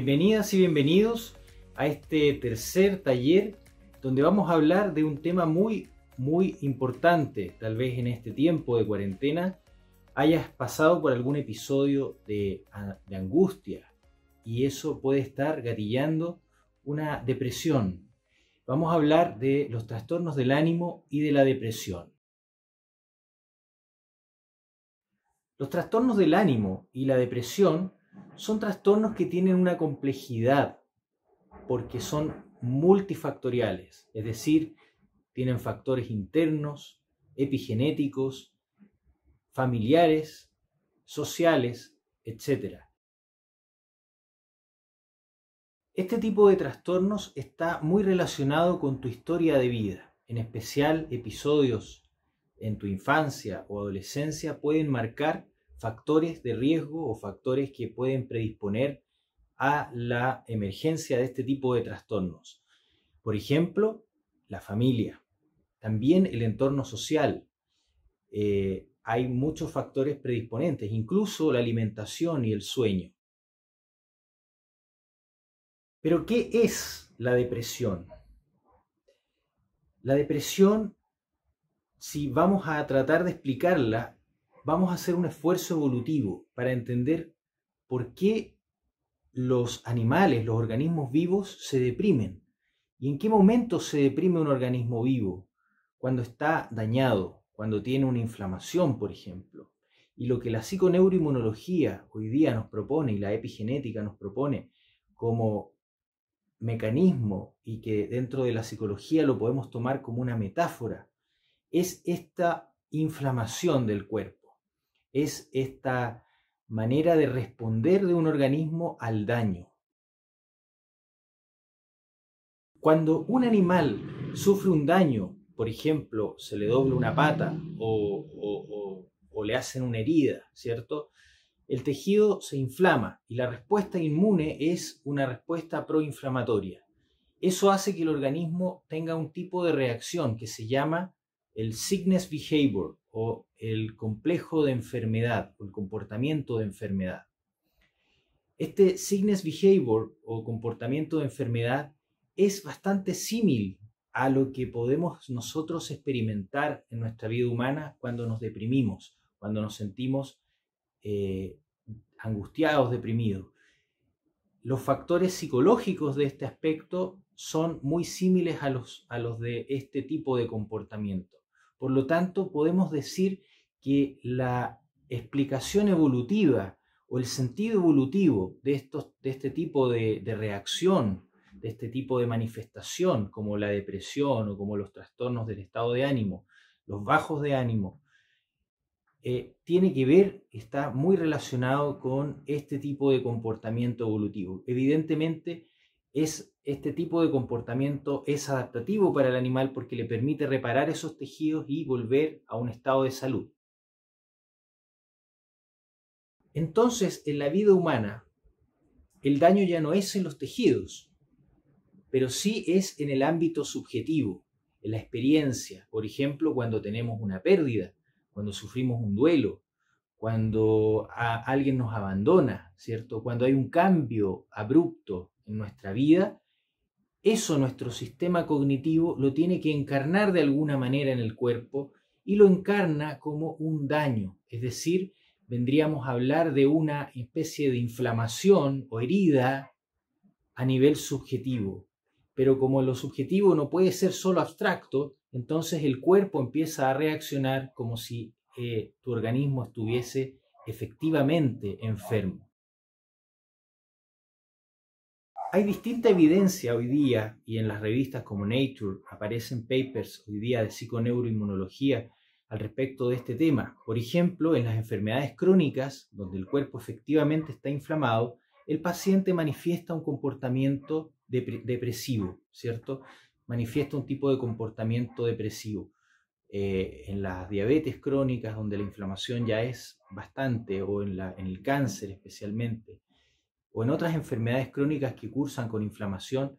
Bienvenidas y bienvenidos a este tercer taller donde vamos a hablar de un tema muy, muy importante. Tal vez en este tiempo de cuarentena hayas pasado por algún episodio de, angustia y eso puede estar gatillando una depresión. Vamos a hablar de los trastornos del ánimo y de la depresión. Los trastornos del ánimo y la depresión son trastornos que tienen una complejidad porque son multifactoriales, es decir, tienen factores internos, epigenéticos, familiares, sociales, etc. Este tipo de trastornos está muy relacionado con tu historia de vida, en especial episodios en tu infancia o adolescencia pueden marcar factores de riesgo o factores que pueden predisponer a la emergencia de este tipo de trastornos. Por ejemplo, la familia, también el entorno social. Eh, hay muchos factores predisponentes, incluso la alimentación y el sueño. Pero, ¿qué es la depresión? La depresión, si vamos a tratar de explicarla, vamos a hacer un esfuerzo evolutivo para entender por qué los animales, los organismos vivos se deprimen. ¿Y en qué momento se deprime un organismo vivo? Cuando está dañado, cuando tiene una inflamación, por ejemplo. Y lo que la psiconeuroinmunología hoy día nos propone y la epigenética nos propone como mecanismo y que dentro de la psicología lo podemos tomar como una metáfora, es esta inflamación del cuerpo es esta manera de responder de un organismo al daño. Cuando un animal sufre un daño, por ejemplo, se le dobla una pata o, le hacen una herida, ¿cierto? El tejido se inflama y la respuesta inmune es una respuesta proinflamatoria. Eso hace que el organismo tenga un tipo de reacción que se llama el sickness behavior, o el complejo de enfermedad o el comportamiento de enfermedad. Este sickness behavior o comportamiento de enfermedad es bastante similar a lo que podemos nosotros experimentar en nuestra vida humana cuando nos deprimimos, cuando nos sentimos eh, angustiados, deprimidos. Los factores psicológicos de este aspecto son muy similares a los, a los de este tipo de comportamiento. Por lo tanto, podemos decir que la explicación evolutiva o el sentido evolutivo de, estos, de este tipo de, reacción, de este tipo de manifestación, como la depresión o como los trastornos del estado de ánimo, los bajos de ánimo, eh, tiene que ver, está muy relacionado con este tipo de comportamiento evolutivo. Evidentemente, es este tipo de comportamiento es adaptativo para el animal porque le permite reparar esos tejidos y volver a un estado de salud. Entonces, en la vida humana, el daño ya no es en los tejidos, pero sí es en el ámbito subjetivo, en la experiencia, por ejemplo, cuando tenemos una pérdida, cuando sufrimos un duelo, cuando alguien nos abandona, ¿cierto? Cuando hay un cambio abrupto en nuestra vida, eso nuestro sistema cognitivo lo tiene que encarnar de alguna manera en el cuerpo y lo encarna como un daño, es decir, vendríamos a hablar de una especie de inflamación o herida a nivel subjetivo. Pero como lo subjetivo no puede ser solo abstracto, entonces el cuerpo empieza a reaccionar como si tu organismo estuviese efectivamente enfermo. Hay distinta evidencia hoy día, y en las revistas como Nature aparecen papers hoy día de psiconeuroinmunología al respecto de este tema. Por ejemplo, en las enfermedades crónicas, donde el cuerpo efectivamente está inflamado, el paciente manifiesta un comportamiento depresivo, ¿cierto? Manifiesta un tipo de comportamiento depresivo. Eh, en las diabetes crónicas donde la inflamación ya es bastante, o en, la, en el cáncer especialmente, o en otras enfermedades crónicas que cursan con inflamación,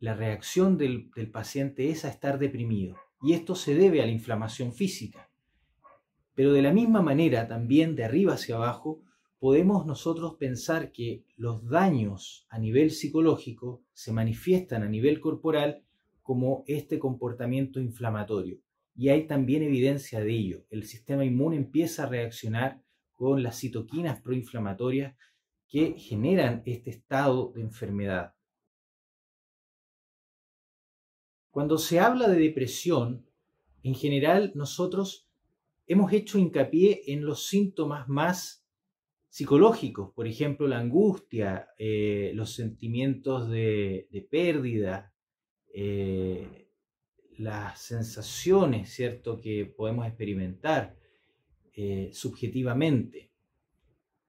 la reacción del, del paciente es a estar deprimido. Y esto se debe a la inflamación física. Pero de la misma manera, también de arriba hacia abajo, podemos nosotros pensar que los daños a nivel psicológico se manifiestan a nivel corporal como este comportamiento inflamatorio y hay también evidencia de ello. El sistema inmune empieza a reaccionar con las citoquinas proinflamatorias que generan este estado de enfermedad. Cuando se habla de depresión, en general nosotros hemos hecho hincapié en los síntomas más psicológicos, por ejemplo, la angustia, eh, los sentimientos de, pérdida, eh, las sensaciones, ¿cierto?, que podemos experimentar eh, subjetivamente.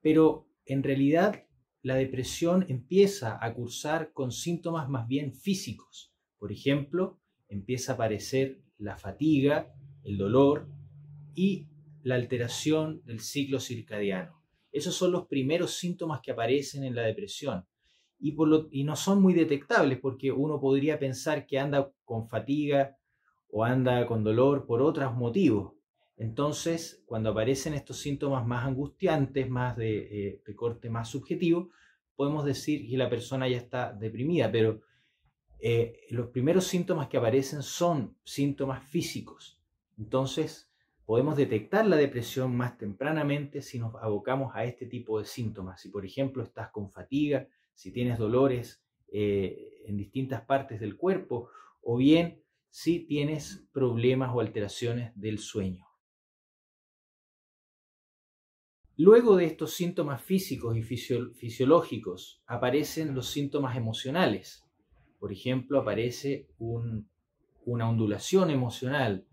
Pero en realidad la depresión empieza a cursar con síntomas más bien físicos. Por ejemplo, empieza a aparecer la fatiga, el dolor y la alteración del ciclo circadiano. Esos son los primeros síntomas que aparecen en la depresión y, no son muy detectables porque uno podría pensar que anda con fatiga o anda con dolor por otros motivos. Entonces, cuando aparecen estos síntomas más angustiantes, más de, eh, corte más subjetivo, podemos decir que la persona ya está deprimida, pero eh, los primeros síntomas que aparecen son síntomas físicos. Entonces, podemos detectar la depresión más tempranamente si nos abocamos a este tipo de síntomas. Si, por ejemplo, estás con fatiga, si tienes dolores eh, en distintas partes del cuerpo, o bien si tienes problemas o alteraciones del sueño. Luego de estos síntomas físicos y fisiológicos aparecen los síntomas emocionales. Por ejemplo, aparece una ondulación emocional.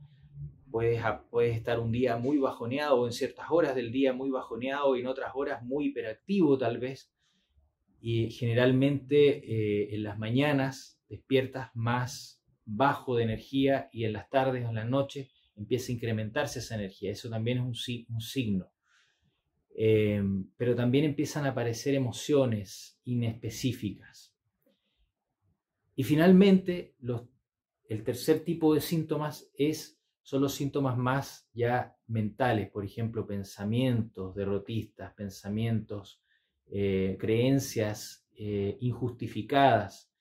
Puedes, puedes, estar un día muy bajoneado o en ciertas horas del día muy bajoneado y en otras horas muy hiperactivo tal vez y generalmente eh, en las mañanas despiertas más bajo de energía y en las tardes o en las noches empieza a incrementarse esa energía. Eso también es un, signo. Eh, pero también empiezan a aparecer emociones inespecíficas. Y finalmente, el tercer tipo de síntomas es, son los síntomas más ya mentales, por ejemplo, pensamientos derrotistas, pensamientos eh, creencias eh, injustificadas,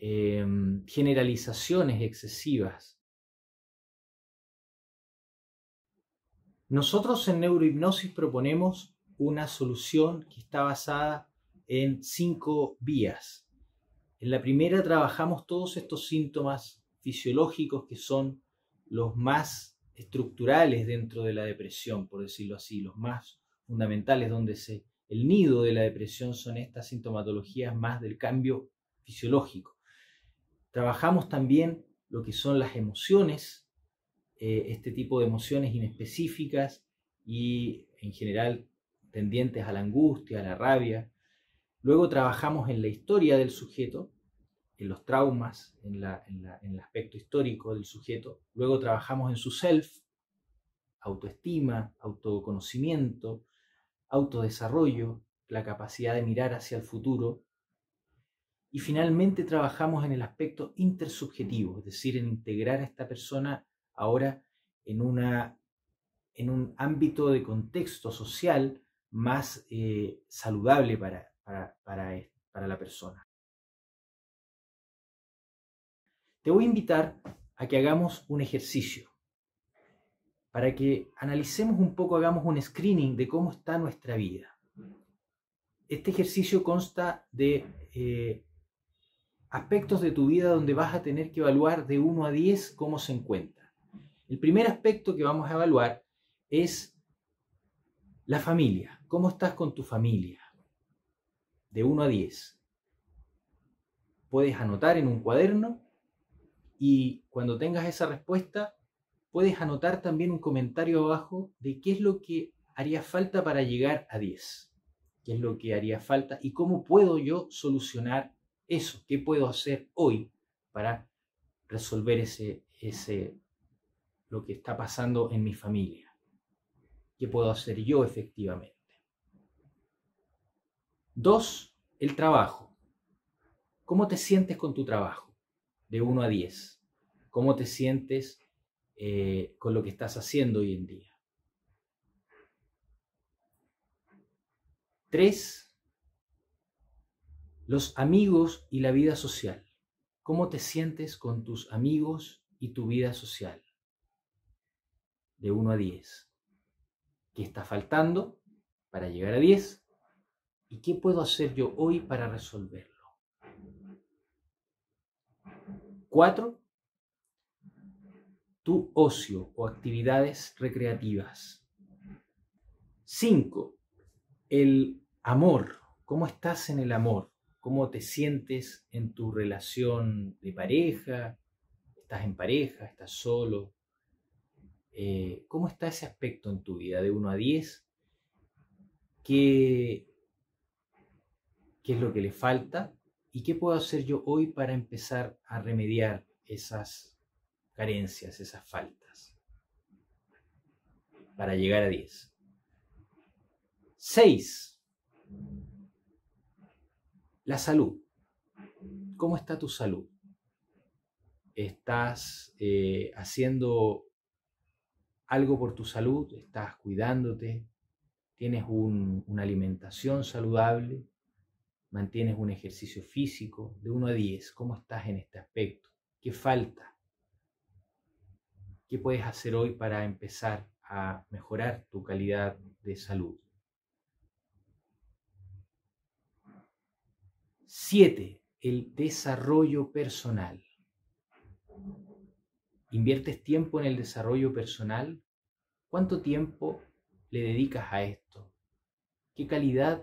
em, generalizaciones excesivas. Nosotros en neurohipnosis proponemos una solución que está basada en cinco vías. En la primera trabajamos todos estos síntomas fisiológicos que son los más estructurales dentro de la depresión, por decirlo así, los más fundamentales, donde se el nido de la depresión son estas sintomatologías más del cambio fisiológico. Trabajamos también lo que son las emociones, eh, este tipo de emociones inespecíficas y en general tendientes a la angustia, a la rabia. Luego trabajamos en la historia del sujeto, en los traumas, en el aspecto histórico del sujeto. Luego trabajamos en su self, autoestima, autoconocimiento, autodesarrollo, la capacidad de mirar hacia el futuro. Y finalmente trabajamos en el aspecto intersubjetivo, es decir, en integrar a esta persona ahora en, una, en un ámbito de contexto social más eh, saludable para la persona. Te voy a invitar a que hagamos un ejercicio para que analicemos un poco, hagamos un screening de cómo está nuestra vida. Este ejercicio consta de eh, aspectos de tu vida donde vas a tener que evaluar de 1 a 10 cómo se encuentra. El primer aspecto que vamos a evaluar es la familia. ¿Cómo estás con tu familia? De 1 a 10. Puedes anotar en un cuaderno y cuando tengas esa respuesta, puedes anotar también un comentario abajo de qué es lo que haría falta para llegar a 10, qué es lo que haría falta y cómo puedo yo solucionar eso, qué puedo hacer hoy para resolver ese, ese lo que está pasando en mi familia, qué puedo hacer yo efectivamente. Dos, el trabajo. ¿Cómo te sientes con tu trabajo? De 1 a 10. ¿Cómo te sientes eh, con lo que estás haciendo hoy en día. Tres, los amigos y la vida social. ¿Cómo te sientes con tus amigos y tu vida social? De 1 a 10. ¿Qué está faltando para llegar a 10? ¿Y qué puedo hacer yo hoy para resolverlo? Cuatro, tu ocio o actividades recreativas. Cinco, El amor. ¿Cómo estás en el amor? ¿Cómo te sientes en tu relación de pareja? ¿Estás en pareja? ¿Estás solo? Eh, ¿Cómo está ese aspecto en tu vida de 1 a 10? ¿Qué, ¿Qué es lo que le falta? ¿Y qué puedo hacer yo hoy para empezar a remediar esas carencias, esas faltas, para llegar a 10. 6. La salud. ¿Cómo está tu salud? ¿Estás eh, haciendo algo por tu salud? ¿Estás cuidándote? ¿Tienes una alimentación saludable? ¿Mantienes un ejercicio físico? De 1 a 10, ¿cómo estás en este aspecto? ¿Qué falta? ¿Qué puedes hacer hoy para empezar a mejorar tu calidad de salud? 7. El desarrollo personal. ¿Inviertes tiempo en el desarrollo personal? ¿Cuánto tiempo le dedicas a esto? ¿Qué calidad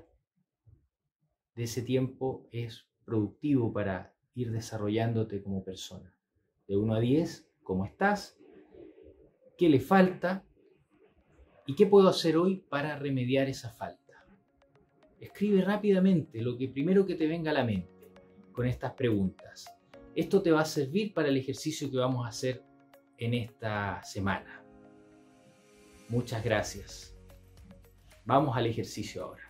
de ese tiempo es productivo para ir desarrollándote como persona? De 1 a 10, ¿cómo estás? qué le falta y qué puedo hacer hoy para remediar esa falta. Escribe rápidamente lo que primero que te venga a la mente con estas preguntas. Esto te va a servir para el ejercicio que vamos a hacer en esta semana. Muchas gracias. Vamos al ejercicio ahora.